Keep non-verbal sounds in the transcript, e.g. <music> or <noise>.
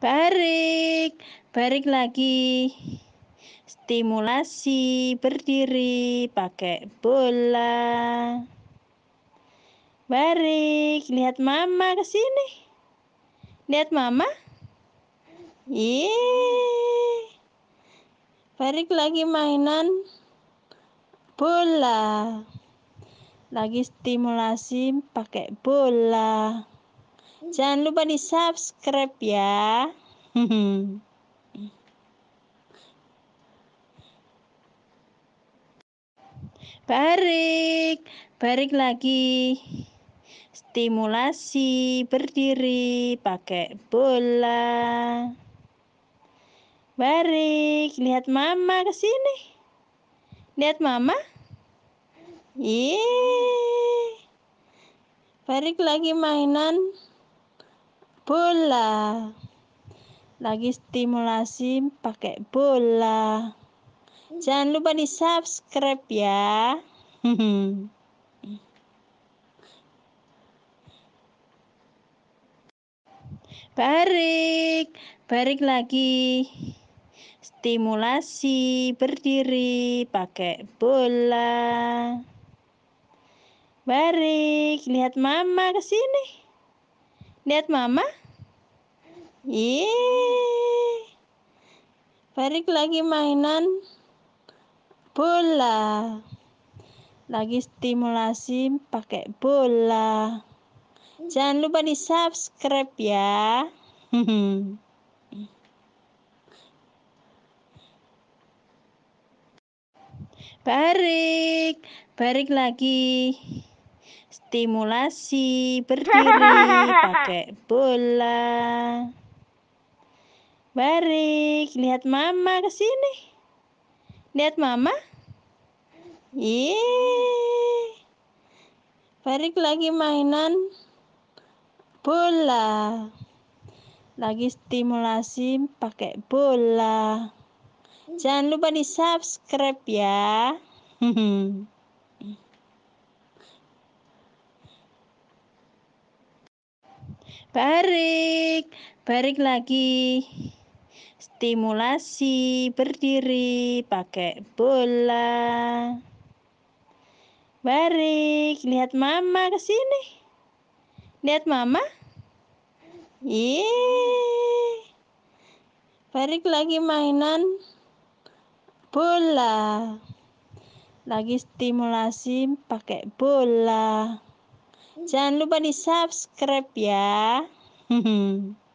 Barik, barik lagi. Stimulasi berdiri pakai bola. Barik, lihat mama ke sini. Lihat mama. Iya. Barik lagi mainan bola. Lagi stimulasi pakai bola jangan lupa di subscribe ya <laughs> Barik, barik lagi. Stimulasi berdiri pakai bola. Barik, lihat mama ke sini. Lihat mama. Iya. Barik lagi mainan bola lagi stimulasi pakai bola jangan lupa di subscribe ya <laughs> Barik, barik lagi. Stimulasi berdiri pakai bola. Barik, lihat mama kesini Lihat mama. Yeay. Farik lagi mainan bola. Lagi stimulasi pakai bola. Jangan lupa di subscribe ya. <laughs> Barik, barik lagi stimulasi berdiri <laughs> pakai bola. Barik, lihat mama ke sini. Lihat mama. Iya. Barik lagi mainan bola. Lagi stimulasi pakai bola. Jangan lupa di subscribe ya. <laughs> Barik, barik lagi. Stimulasi berdiri pakai bola. Barik, lihat mama ke sini. Lihat mama. Iya Barik lagi mainan bola. Lagi stimulasi pakai bola. Jangan lupa di subscribe ya. <laughs>